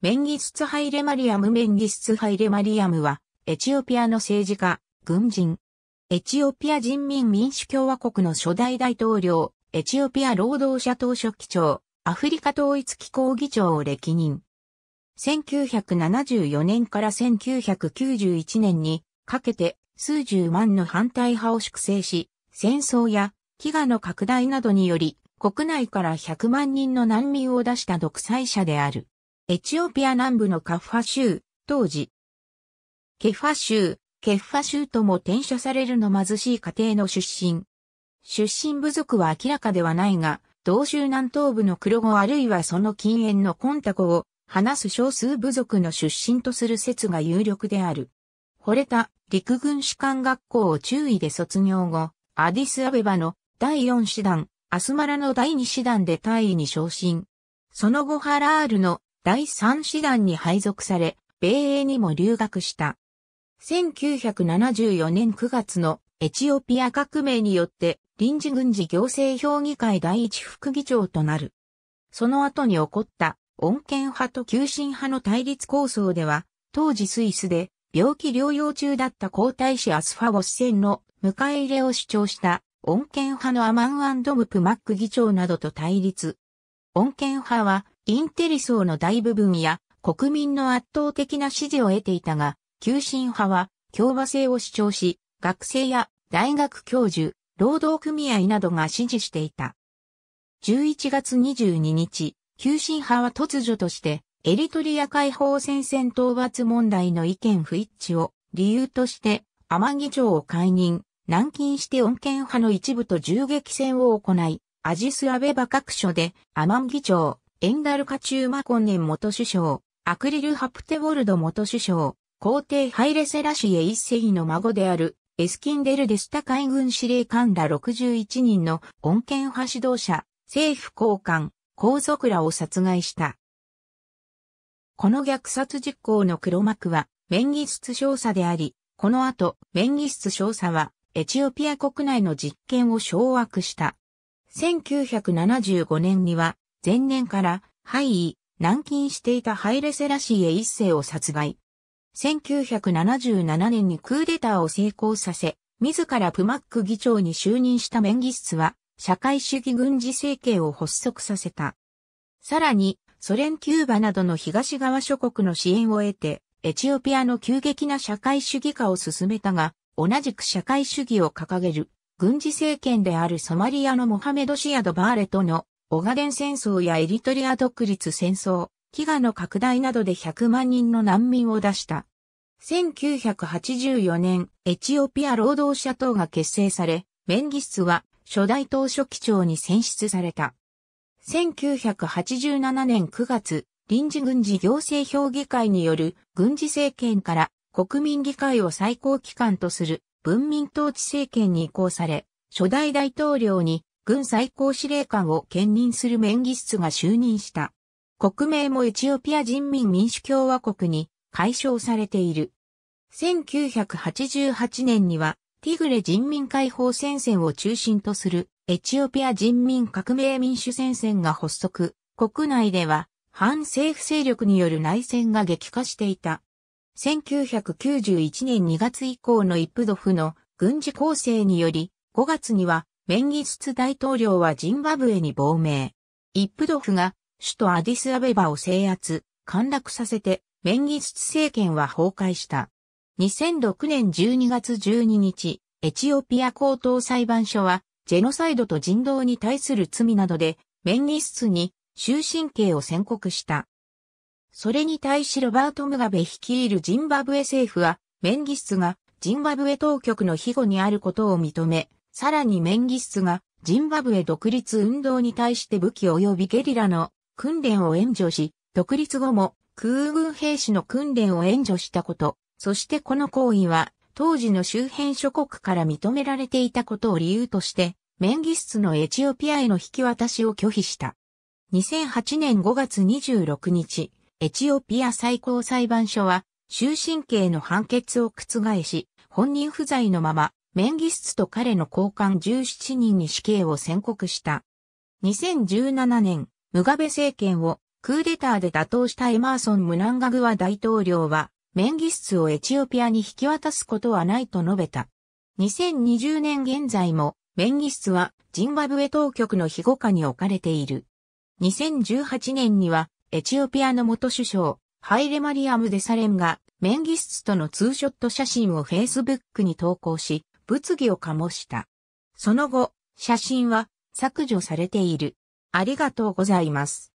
メンギスツハイレマリアムメンギスツハイレマリアムは、エチオピアの政治家、軍人。エチオピア人民民主共和国の初代大統領、エチオピア労働者党書記長、アフリカ統一機構議長を歴任。1974年から1991年にかけて数十万の反対派を粛清し、戦争や飢餓の拡大などにより国内から100万人の難民を出した独裁者である。エチオピア南部のカファ州、当時。ケファ州、ケファ州とも転写されるの貧しい家庭の出身。出身部族は明らかではないが、同州南東部の黒子あるいはその近縁のコンタコを話す少数部族の出身とする説が有力である。惚れた陸軍士官学校を中尉で卒業後、アディスアベバの第4師団、アスマラの第2師団で大尉に昇進。その後ハラールの第3師団に配属され、米英にも留学した。1974年9月のエチオピア革命によって臨時軍事行政評議会第一副議長となる。その後に起こった穏健派と急進派の対立構想では、当時スイスで病気療養中だった皇太子アスファゴス戦の迎え入れを主張した穏健派のアマン・アンドムプ・マック議長などと対立。恩恵派は、インテリ層の大部分や国民の圧倒的な支持を得ていたが、急進派は共和制を主張し、学生や大学教授、労働組合などが支持していた。11月22日、急進派は突如として、エリトリア解放戦線討伐問題の意見不一致を理由として、天城城を解任、軟禁して恩恵派の一部と銃撃戦を行い、アジス・アベバ各所で、アマン議長、エンダルカ・チューマコンネン元首相、アクリル・ハプテウォルド元首相、皇帝ハイレセラシエ一世の孫である、エスキンデル・デスタ海軍司令官ら61人の恩恵派指導者、政府高官、皇族らを殺害した。この虐殺実行の黒幕は、メンギスツ少佐であり、この後、メンギスツ少佐は、エチオピア国内の実権を掌握した。1975年には、前年から、廃位、軟禁していたハイレセラシーへ一世を殺害。1977年にクーデターを成功させ、自らプマック議長に就任したメンギスは、社会主義軍事政権を発足させた。さらに、ソ連キューバなどの東側諸国の支援を得て、エチオピアの急激な社会主義化を進めたが、同じく社会主義を掲げる軍事政権であるソマリアのモハメド・シアド・バーレとのオガデン戦争やエリトリア独立戦争、飢餓の拡大などで100万人の難民を出した。1984年、エチオピア労働者党が結成され、メンギスは初代党書記長に選出された。1987年9月、臨時軍事行政評議会による軍事政権から国民議会を最高機関とする文民統治政権に移行され、初代大統領に軍最高司令官を兼任するメンギスツが就任した。国名もエチオピア人民民主共和国に解消されている。1988年にはティグレ人民解放戦線を中心とするエチオピア人民革命民主戦線が発足。国内では反政府勢力による内戦が激化していた。1991年2月以降のイプドフの軍事攻勢により、5月にはメンギスツ大統領はジンバブエに亡命。イプドフが首都アディスアベバを制圧、陥落させて、メンギスツ政権は崩壊した。2006年12月12日、エチオピア高等裁判所は、ジェノサイドと人道に対する罪などで、メンギスツに終身刑を宣告した。それに対しロバート・ムガベ率いるジンバブエ政府は、メンギスがジンバブエ当局の庇護にあることを認め、さらにメンギスがジンバブエ独立運動に対して武器及びゲリラの訓練を援助し、独立後も空軍兵士の訓練を援助したこと、そしてこの行為は当時の周辺諸国から認められていたことを理由として、メンギスのエチオピアへの引き渡しを拒否した。2008年5月26日、エチオピア最高裁判所は、終身刑の判決を覆し、本人不在のまま、メンギスツと彼の交換17人に死刑を宣告した。2017年、ムガベ政権をクーデターで打倒したエマーソン・ムナンガグワ大統領は、メンギスツをエチオピアに引き渡すことはないと述べた。2020年現在も、メンギスツはジンバブエ当局の庇護下に置かれている。2018年には、エチオピアの元首相、ハイレマリアム・デサレンが、メンギスツとのツーショット写真を Facebook に投稿し、物議を醸した。その後、写真は削除されている。ありがとうございます。